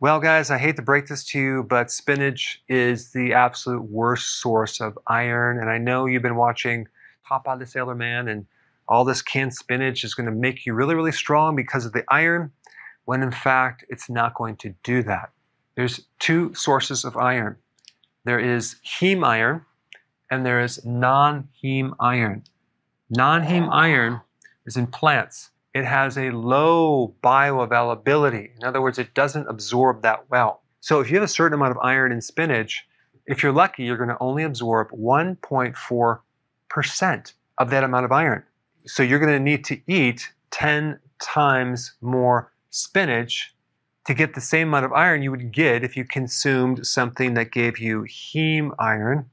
Well, guys, I hate to break this to you, but spinach is the absolute worst source of iron. And I know you've been watching "Top of the Sailor Man, and all this canned spinach is going to make you really, really strong because of the iron, when in fact, it's not going to do that. There's two sources of iron there is heme iron, and there is non heme iron. Non heme iron is in plants. It has a low bioavailability. In other words, it doesn't absorb that well. So if you have a certain amount of iron in spinach, if you're lucky, you're going to only absorb 1.4% of that amount of iron. So you're going to need to eat 10 times more spinach to get the same amount of iron you would get if you consumed something that gave you heme iron,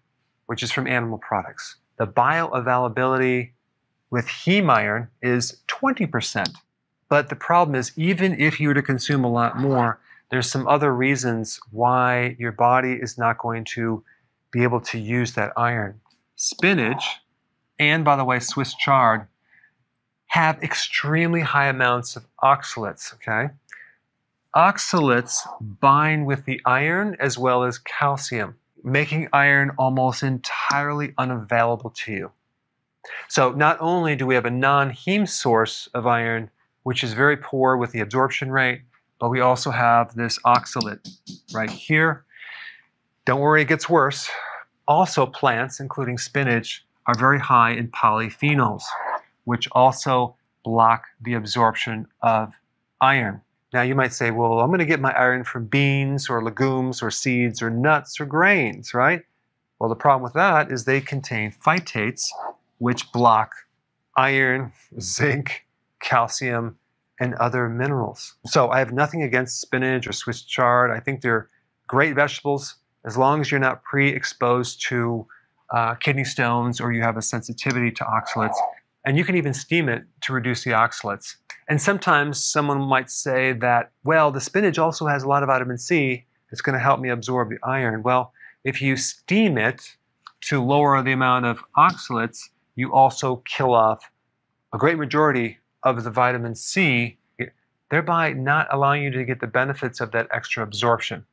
which is from animal products. The bioavailability with heme iron is 20%. But the problem is, even if you were to consume a lot more, there's some other reasons why your body is not going to be able to use that iron. Spinach, and by the way, Swiss chard, have extremely high amounts of oxalates, okay? Oxalates bind with the iron as well as calcium, making iron almost entirely unavailable to you. So not only do we have a non-heme source of iron, which is very poor with the absorption rate, but we also have this oxalate right here. Don't worry, it gets worse. Also plants, including spinach, are very high in polyphenols, which also block the absorption of iron. Now you might say, well, I'm going to get my iron from beans or legumes or seeds or nuts or grains, right? Well, the problem with that is they contain phytates, which block iron, zinc, calcium, and other minerals. So I have nothing against spinach or Swiss chard. I think they're great vegetables as long as you're not pre exposed to uh, kidney stones or you have a sensitivity to oxalates. And you can even steam it to reduce the oxalates. And sometimes someone might say that, well, the spinach also has a lot of vitamin C. It's going to help me absorb the iron. Well, if you steam it to lower the amount of oxalates, you also kill off a great majority of the vitamin C, thereby not allowing you to get the benefits of that extra absorption.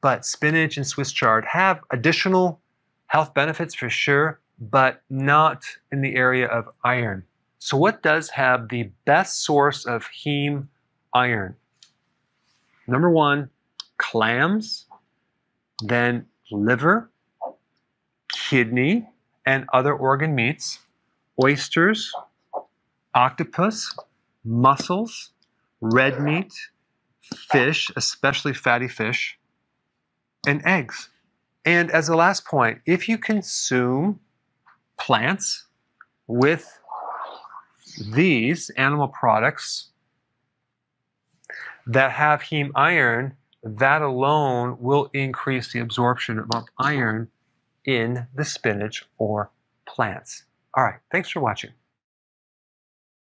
But spinach and Swiss chard have additional health benefits for sure, but not in the area of iron. So, what does have the best source of heme iron? Number one, clams, then liver, kidney, and other organ meats oysters, octopus, mussels, red meat, fish, especially fatty fish, and eggs. And as a last point, if you consume plants with these animal products that have heme iron, that alone will increase the absorption of iron in the spinach or plants. All right, thanks for watching.